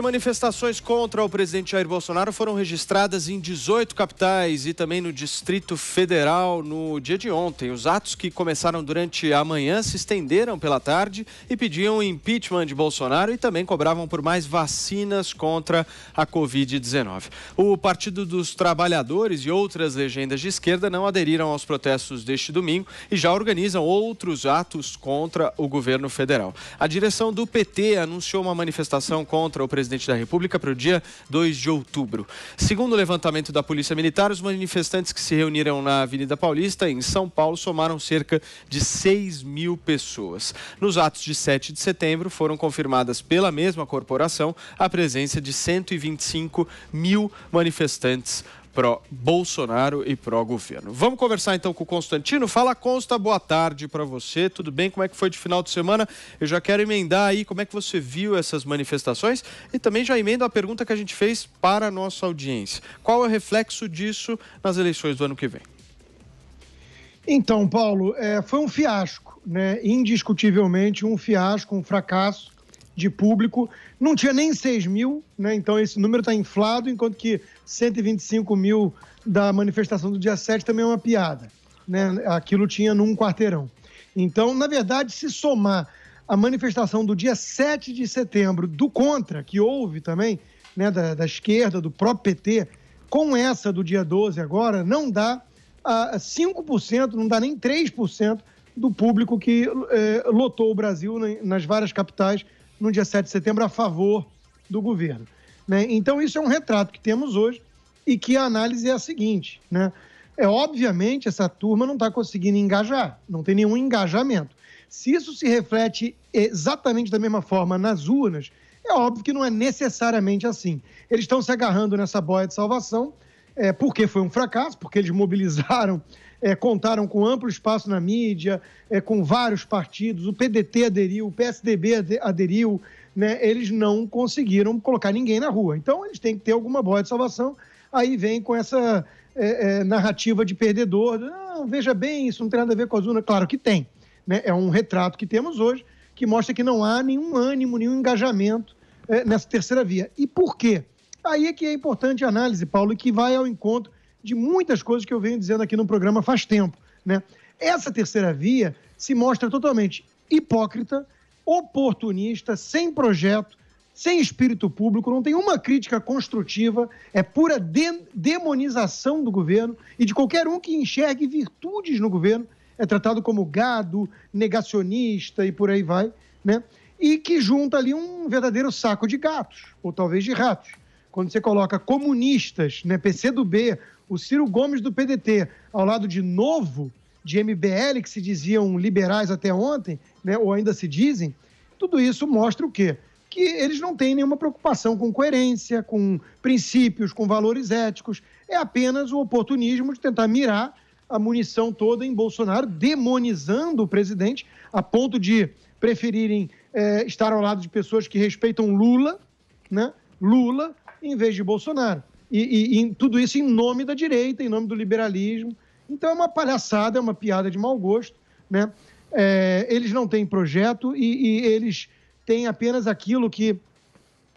manifestações contra o presidente Jair Bolsonaro foram registradas em 18 capitais e também no Distrito Federal no dia de ontem. Os atos que começaram durante a manhã se estenderam pela tarde e pediam impeachment de Bolsonaro e também cobravam por mais vacinas contra a Covid-19. O Partido dos Trabalhadores e outras legendas de esquerda não aderiram aos protestos deste domingo e já organizam outros atos contra o governo federal. A direção do PT anunciou uma manifestação contra o presidente presidente da República para o dia 2 de outubro. Segundo o levantamento da Polícia Militar, os manifestantes que se reuniram na Avenida Paulista, em São Paulo, somaram cerca de 6 mil pessoas. Nos atos de 7 de setembro, foram confirmadas pela mesma corporação a presença de 125 mil manifestantes pró-Bolsonaro e pró-governo. Vamos conversar então com o Constantino. Fala, Consta, boa tarde para você. Tudo bem? Como é que foi de final de semana? Eu já quero emendar aí como é que você viu essas manifestações e também já emendo a pergunta que a gente fez para a nossa audiência. Qual é o reflexo disso nas eleições do ano que vem? Então, Paulo, é, foi um fiasco, né? Indiscutivelmente um fiasco, um fracasso de público. Não tinha nem 6 mil, né? Então esse número está inflado, enquanto que 125 mil da manifestação do dia 7 também é uma piada. Né? Aquilo tinha num quarteirão. Então, na verdade, se somar a manifestação do dia 7 de setembro do contra, que houve também, né, da, da esquerda, do próprio PT, com essa do dia 12 agora, não dá a 5%, não dá nem 3% do público que eh, lotou o Brasil nas várias capitais no dia 7 de setembro a favor do governo. Né? Então, isso é um retrato que temos hoje e que a análise é a seguinte: né? é obviamente essa turma não está conseguindo engajar, não tem nenhum engajamento. Se isso se reflete exatamente da mesma forma nas urnas, é óbvio que não é necessariamente assim. Eles estão se agarrando nessa boia de salvação, é, porque foi um fracasso, porque eles mobilizaram é, contaram com amplo espaço na mídia, é, com vários partidos, o PDT aderiu, o PSDB aderiu, né? eles não conseguiram colocar ninguém na rua. Então, eles têm que ter alguma boia de salvação. Aí vem com essa é, é narrativa de perdedor: não, ah, veja bem, isso não tem nada a ver com a Zuna. Claro que tem. Né? É um retrato que temos hoje que mostra que não há nenhum ânimo, nenhum engajamento é, nessa terceira via. E por quê? Aí é que é importante a análise, Paulo, que vai ao encontro de muitas coisas que eu venho dizendo aqui no programa faz tempo. Né? Essa terceira via se mostra totalmente hipócrita, oportunista, sem projeto, sem espírito público, não tem uma crítica construtiva, é pura de demonização do governo e de qualquer um que enxergue virtudes no governo é tratado como gado, negacionista e por aí vai, né? E que junta ali um verdadeiro saco de gatos, ou talvez de ratos. Quando você coloca comunistas, né, PCdoB, o Ciro Gomes do PDT, ao lado de Novo, de MBL, que se diziam liberais até ontem, né, ou ainda se dizem, tudo isso mostra o quê? Que eles não têm nenhuma preocupação com coerência, com princípios, com valores éticos. É apenas o oportunismo de tentar mirar a munição toda em Bolsonaro, demonizando o presidente, a ponto de preferirem é, estar ao lado de pessoas que respeitam Lula, né? Lula, em vez de Bolsonaro e, e, e tudo isso em nome da direita, em nome do liberalismo. Então é uma palhaçada, é uma piada de mau gosto, né? É, eles não têm projeto e, e, eles têm apenas aquilo que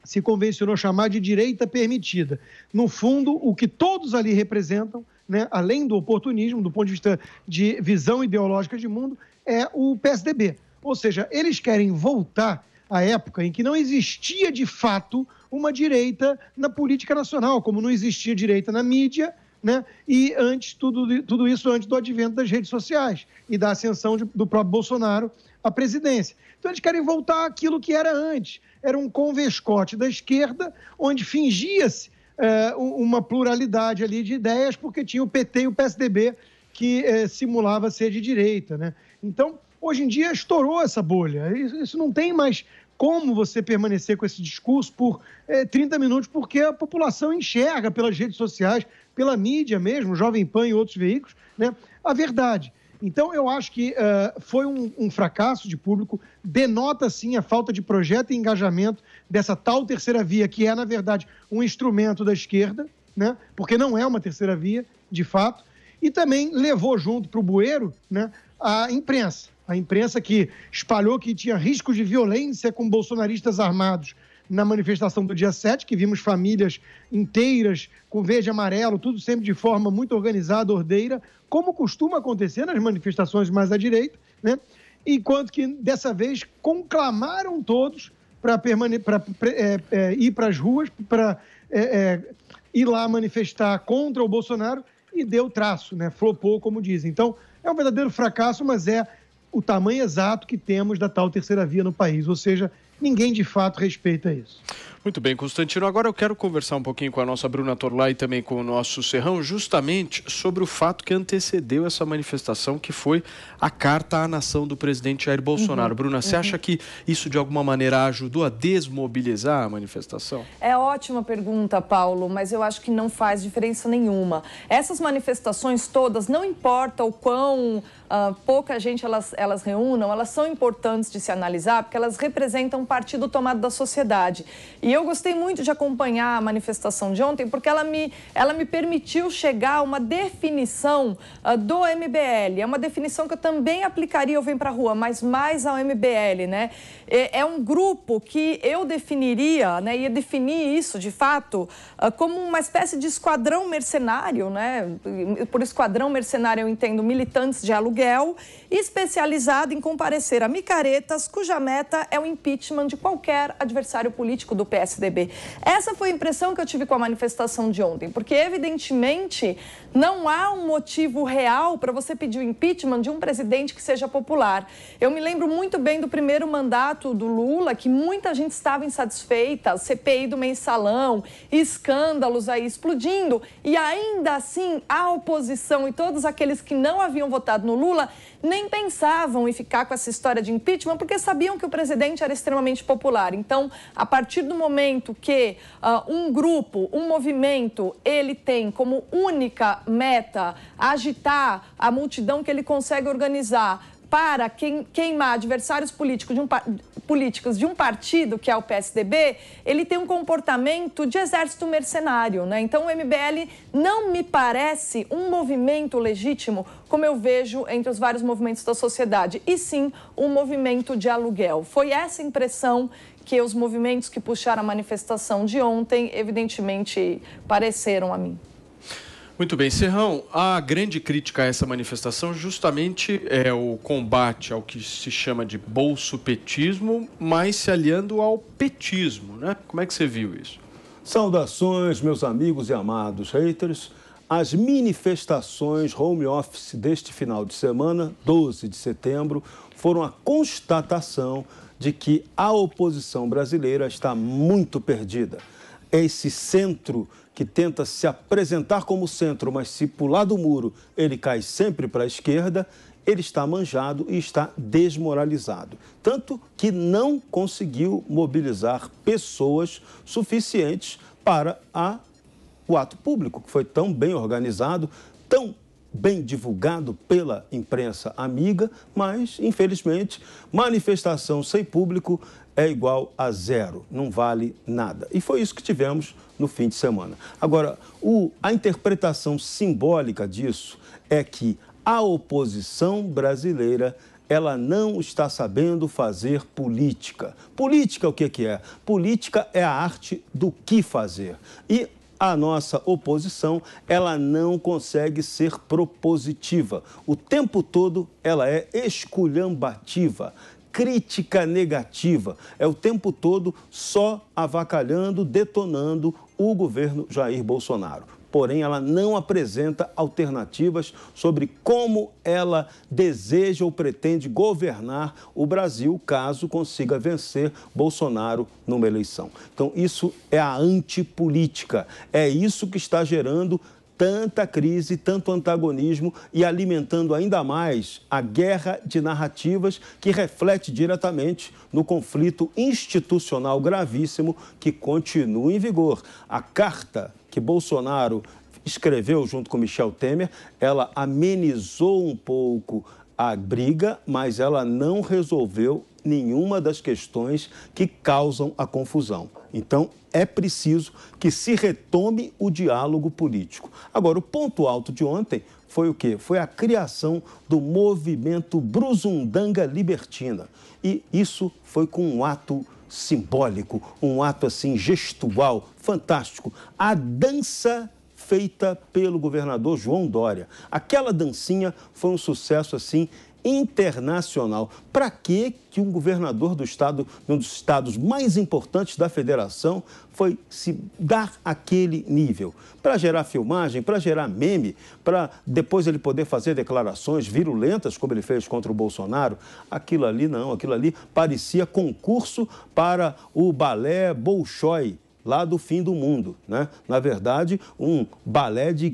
se convencionou chamar de direita permitida. No fundo, o que todos ali representam, né, além do oportunismo, do ponto de vista de visão ideológica de mundo, é o PSDB. Ou seja, eles querem voltar à época em que não existia de fato uma direita na política nacional, como não existia direita na mídia, né? E antes tudo, tudo isso antes do advento das redes sociais e da ascensão de, do próprio Bolsonaro à presidência. Então eles querem voltar àquilo que era antes. Era um convescote da esquerda, onde fingia-se é, uma pluralidade ali de ideias, porque tinha o PT e o PSDB que é, simulava ser de direita, né? Então hoje em dia estourou essa bolha. Isso, não tem mais como você permanecer com esse discurso por é, 30 minutos, porque a população enxerga pelas redes sociais, pela mídia mesmo, Jovem Pan e outros veículos, né, a verdade. Então, eu acho que uh, foi um, um, fracasso de público, denota sim a falta de projeto e engajamento dessa tal terceira via, que é, na verdade, um instrumento da esquerda, né? porque não é uma terceira via, de fato, e também levou junto para o bueiro né, a imprensa. A imprensa que espalhou que tinha risco de violência com bolsonaristas armados na manifestação do dia 7, que vimos famílias inteiras com verde e amarelo, tudo sempre de forma muito organizada, ordeira, como costuma acontecer nas manifestações mais à direita, né? enquanto que dessa vez conclamaram todos para é, é, ir para as ruas, para é, é, ir lá manifestar contra o Bolsonaro e deu traço, né? flopou, como dizem. Então, é um verdadeiro fracasso, mas é o tamanho exato que temos da tal terceira via no país, ou seja, ninguém de fato respeita isso. Muito bem, Constantino. Agora eu quero conversar um pouquinho com a nossa Bruna Torlai e também com o nosso Serrão, justamente sobre o fato que antecedeu essa manifestação, que foi a carta à nação do presidente Jair Bolsonaro. Uhum, Bruna, você uhum. acha que isso de alguma maneira ajudou a desmobilizar a manifestação? É ótima pergunta, Paulo, mas eu acho que não faz diferença nenhuma. Essas manifestações todas, não importa o quão uh, pouca gente elas, elas reúnam, elas são importantes de se analisar porque elas representam parte do tomado da sociedade. E eu gostei muito de acompanhar a manifestação de ontem porque ela me, ela me permitiu chegar a uma definição uh, do MBL. É uma definição que eu também aplicaria ao Vem Pra Rua, mas mais ao MBL, né? É, é um grupo que eu definiria, né, ia definir isso de fato, uh, como uma espécie de esquadrão mercenário, né? Por esquadrão mercenário eu entendo militantes de aluguel especializado em comparecer a micaretas, cuja meta é o impeachment de qualquer adversário político do PSDB. Essa foi a impressão que eu tive com a manifestação de ontem, porque evidentemente não há um motivo real para você pedir o impeachment de um presidente que seja popular. Eu me lembro muito bem do primeiro mandato do Lula, que muita gente estava insatisfeita, CPI do mensalão, escândalos aí explodindo, e ainda assim a oposição e todos aqueles que não haviam votado no Lula Lula nem pensavam em ficar com essa história de impeachment porque sabiam que o presidente era extremamente popular. Então, a partir do momento que uh, um grupo, um movimento, ele tem como única meta agitar a multidão que ele consegue organizar para queimar adversários políticos de, um, políticos de um partido, que é o PSDB, ele tem um comportamento de exército mercenário. Né? Então, o MBL não me parece um movimento legítimo, como eu vejo entre os vários movimentos da sociedade, e sim um movimento de aluguel. Foi essa impressão que os movimentos que puxaram a manifestação de ontem, evidentemente, pareceram a mim. Muito bem, Serrão, a grande crítica a essa manifestação justamente é o combate ao que se chama de petismo, mas se aliando ao petismo, né? Como é que você viu isso? Saudações, meus amigos e amados haters. As manifestações home office deste final de semana, 12 de setembro, foram a constatação de que a oposição brasileira está muito perdida. É esse centro que tenta se apresentar como centro, mas se pular do muro ele cai sempre para a esquerda, ele está manjado e está desmoralizado. Tanto que não conseguiu mobilizar pessoas suficientes para a, o ato público, que foi tão bem organizado, tão bem divulgado pela imprensa amiga, mas, infelizmente, manifestação sem público é igual a zero, não vale nada. E foi isso que tivemos no fim de semana. Agora, o, a interpretação simbólica disso é que a oposição brasileira ela não está sabendo fazer política. Política o que, é? Política é a arte do que fazer. E a nossa oposição, ela não consegue ser propositiva. O tempo todo ela é esculhambativa, crítica negativa. É o tempo todo só avacalhando, detonando o governo Jair Bolsonaro porém ela não apresenta alternativas sobre como ela deseja ou pretende governar o Brasil caso consiga vencer Bolsonaro numa eleição. Então, isso é a antipolítica. É isso que está gerando tanta crise, tanto antagonismo e alimentando ainda mais a guerra de narrativas que reflete diretamente no conflito institucional gravíssimo que continua em vigor. A Carta que Bolsonaro escreveu junto com Michel Temer, ela amenizou um pouco a briga, mas ela não resolveu nenhuma das questões que causam a confusão. Então, é preciso que se retome o diálogo político. Agora, o ponto alto de ontem foi o quê? Foi a criação do movimento Brusundanga Libertina. E isso foi com um ato simbólico, um ato assim gestual, fantástico. A dança feita pelo governador João Dória. Aquela dancinha foi um sucesso assim internacional. Para que que um governador do estado, um dos estados mais importantes da federação, foi se dar aquele nível? Para gerar filmagem, para gerar meme, para depois ele poder fazer declarações virulentas, como ele fez contra o Bolsonaro? Aquilo ali não, aquilo ali parecia concurso para o balé Bolshoi, lá do fim do mundo. Né? Na verdade, um balé de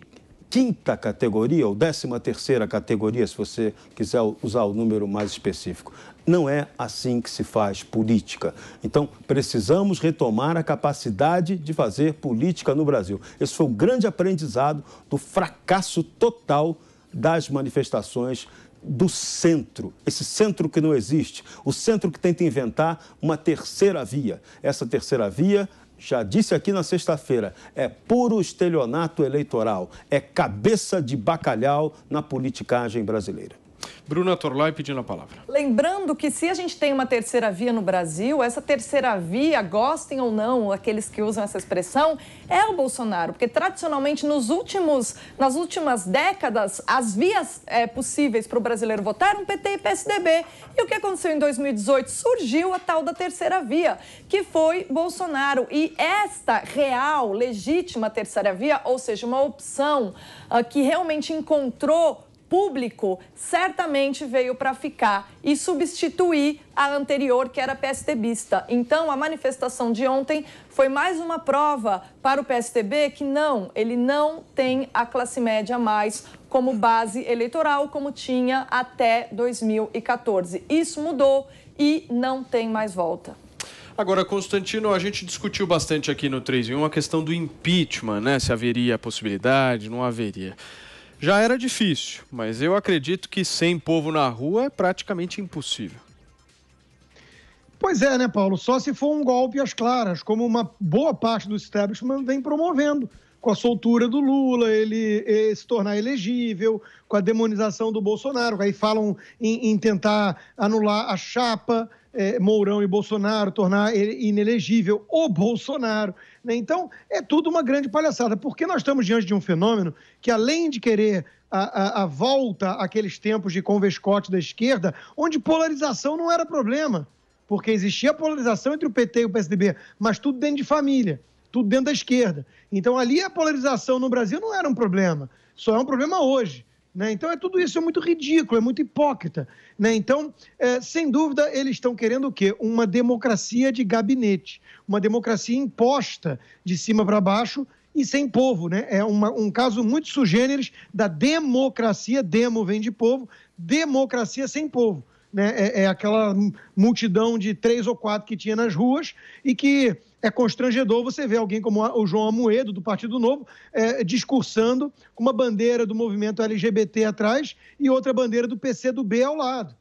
quinta categoria ou décima terceira categoria, se você quiser usar o número mais específico. Não é assim que se faz política. Então, precisamos retomar a capacidade de fazer política no Brasil. Esse foi o grande aprendizado do fracasso total das manifestações do centro, esse centro que não existe, o centro que tenta inventar uma terceira via. Essa terceira via já disse aqui na sexta-feira, é puro estelionato eleitoral, é cabeça de bacalhau na politicagem brasileira. Bruna Torlai pedindo a palavra. Lembrando que se a gente tem uma terceira via no Brasil, essa terceira via, gostem ou não, aqueles que usam essa expressão, é o Bolsonaro, porque tradicionalmente nos últimos, nas últimas décadas, as vias é, possíveis para o brasileiro votar eram PT e PSDB. E o que aconteceu em 2018? Surgiu a tal da terceira via, que foi Bolsonaro. E esta real, legítima terceira via, ou seja, uma opção uh, que realmente encontrou público certamente veio para ficar e substituir a anterior, que era PSTBista. Então, a manifestação de ontem foi mais uma prova para o PSTB que não, ele não tem a classe média mais como base eleitoral, como tinha até 2014. Isso mudou e não tem mais volta. Agora, Constantino, a gente discutiu bastante aqui no 3 em 1 a questão do impeachment, né? Se haveria a possibilidade, não haveria. Já era difícil, mas eu acredito que sem povo na rua é praticamente impossível. Pois é, né, Paulo? Só se for um golpe às claras, como uma boa parte do establishment vem promovendo. Com a soltura do Lula, ele, ele eh, se tornar elegível, com a demonização do Bolsonaro, aí falam em, em tentar anular a chapa é, Mourão e Bolsonaro, tornar ele inelegível o Bolsonaro. Né? Então, é tudo uma grande palhaçada, porque nós estamos diante de um fenômeno que, além de querer a, a, a volta àqueles tempos de convescote da esquerda, onde polarização não era problema, porque existia polarização entre o PT e o PSDB, mas tudo dentro de família, tudo dentro da esquerda. Então, ali a polarização no Brasil não era um problema, só é um problema hoje. Né? Então, é tudo isso é muito ridículo, é muito hipócrita. Né? Então, é, sem dúvida, eles estão querendo o quê? Uma democracia de gabinete, uma democracia imposta de cima para baixo e sem povo. Né? É uma, um caso muito sugêneres da democracia, demo vem de povo, democracia sem povo. Né? É, é aquela multidão de três ou quatro que tinha nas ruas e que é constrangedor você ver alguém como o João Amoedo, do Partido Novo, é, discursando com uma bandeira do movimento LGBT atrás e outra bandeira do PC do B ao lado.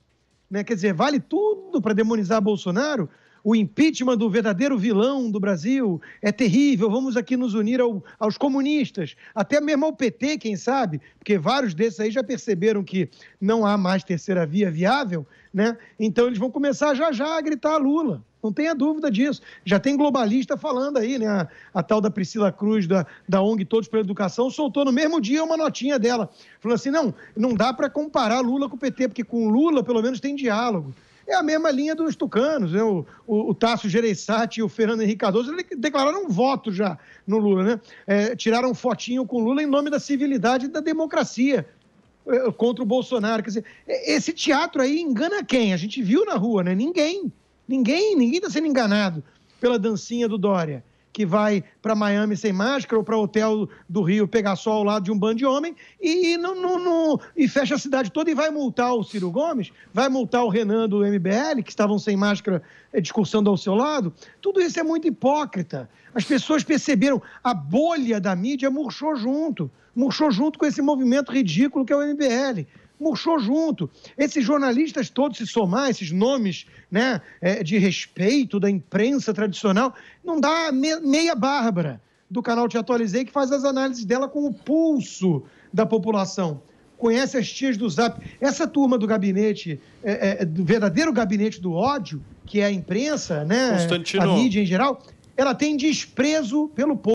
Né? Quer dizer, vale tudo para demonizar Bolsonaro? O impeachment do verdadeiro vilão do Brasil é terrível, vamos aqui nos unir ao, aos comunistas, até mesmo ao PT, quem sabe, porque vários desses aí já perceberam que não há mais terceira via viável, né? Então eles vão começar já já a gritar a Lula não tenha dúvida disso. Já tem globalista falando aí, né? A, a tal da Priscila Cruz, da, da ONG Todos pela Educação, soltou no mesmo dia uma notinha dela. Falou assim: não, não dá para comparar Lula com o PT, porque com Lula pelo menos tem diálogo é a mesma linha dos tucanos. Né? O, o, o Tasso Gereissati e o Fernando Henrique Cardoso declararam um voto já no Lula, né? É, tiraram fotinho com Lula em nome da civilidade e da democracia é, contra o Bolsonaro. Quer dizer, é, esse teatro aí engana quem? A gente viu na rua, né? Ninguém. Ninguém ninguém está sendo enganado pela dancinha do Dória, que vai para Miami sem máscara ou para hotel do Rio pegar sol ao lado de um bando de homem e, e, e fecha a cidade toda e vai multar o Ciro Gomes, vai multar o Renan do MBL, que estavam sem máscara é, discursando ao seu lado. Tudo isso é muito hipócrita. As pessoas perceberam, a bolha da mídia murchou junto, murchou junto com esse movimento ridículo que é o MBL murchou junto. Esses jornalistas todos se somar, esses nomes né, é, de respeito da imprensa tradicional, não dá meia Bárbara do canal Te Atualizei, que faz as análises dela com o pulso da população. Conhece as tias do Zap. Essa turma do gabinete, é, é, do verdadeiro gabinete do ódio, que é a imprensa, né? a mídia em geral, ela tem desprezo pelo povo.